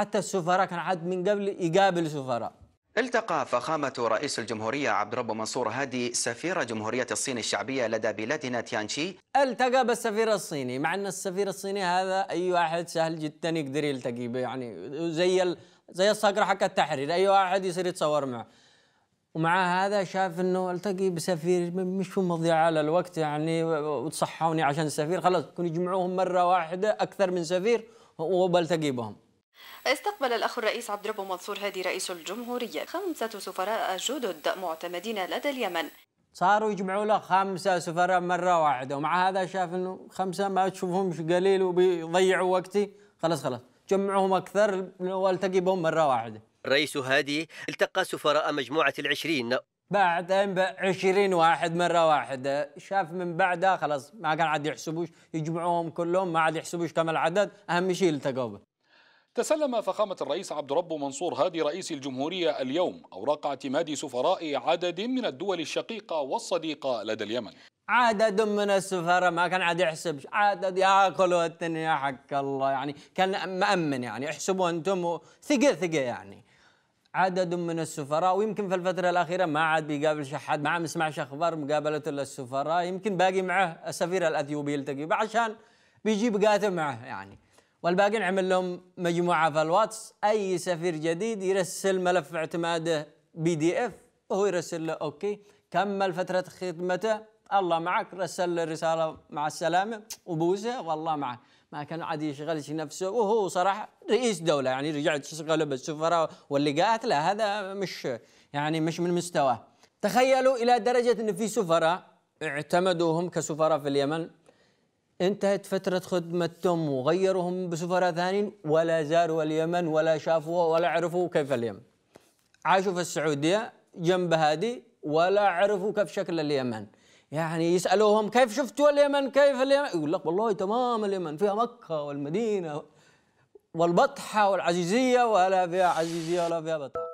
حتى السفراء كان عاد من قبل يقابل سفراء التقى فخامة رئيس الجمهورية عبد الرب منصور هادي سفير جمهورية الصين الشعبية لدى بلادنا تيانشي التقى بالسفير الصيني مع أن السفير الصيني هذا أي واحد سهل جدا يقدر يلتقي به يعني زي ال... زي الصقر حق التحرير أي واحد يصير يتصور معه ومع هذا شاف انه التقي بسفير مش مضيعه للوقت يعني وتصحوني عشان السفير خلاص يكون يجمعوهم مره واحده اكثر من سفير وبلتقي بهم استقبل الأخ الرئيس عبد ربه منصور هادي رئيس الجمهورية خمسة سفراء جدد معتمدين لدى اليمن صاروا يجمعوا له خمسة سفراء مرة واحدة ومع هذا شاف انه خمسة ما تشوفهمش قليل وبيضيعوا وقتي خلاص خلاص جمعهم أكثر والتقي بهم مرة واحدة الرئيس هادي التقى سفراء مجموعة العشرين بعدين عشرين واحد مرة واحدة شاف من بعدها خلاص ما كان عاد يحسبوش يجمعوهم كلهم ما عاد يحسبوش كم العدد أهم شيء التقوا به تسلم فخامة الرئيس عبد رب منصور هادي رئيس الجمهورية اليوم أوراق اعتماد سفراء عدد من الدول الشقيقة والصديقة لدى اليمن عدد من السفراء ما كان عاد يحسب عدد كل الدنيا حق الله يعني كان مأمن يعني احسبوا انتم ثقة ثقة يعني عدد من السفراء ويمكن في الفترة الأخيرة ما عاد بيقابل شحاد ما عم يسمعش أخبار مقابلته للسفراء يمكن باقي معه السفير الأثيوبي يلتقي عشان بيجيب قاتل معه يعني والباقي نعمل لهم مجموعه في الواتس اي سفير جديد يرسل ملف اعتماده بي دي اف وهو يرسل له اوكي كمل فتره خدمته الله معك رسل له رساله مع السلامه وبوسه والله معك ما كان عاد يشغلش نفسه وهو صراحه رئيس دوله يعني رجعت شغله بالسفراء واللي لا هذا مش يعني مش من مستواه تخيلوا الى درجه ان في سفراء اعتمدوهم كسفراء في اليمن انتهت فترة خدمتهم وغيروهم بسفراء ثانيين ولا زاروا اليمن ولا شافوا ولا عرفوا كيف اليمن عاشوا في السعودية جنب هذه ولا عرفوا كيف شكل اليمن يعني يسألوهم كيف شفتوا اليمن كيف اليمن يقول لك والله تمام اليمن فيها مكة والمدينة والبطحة والعزيزية ولا فيها عزيزية ولا فيها بطحة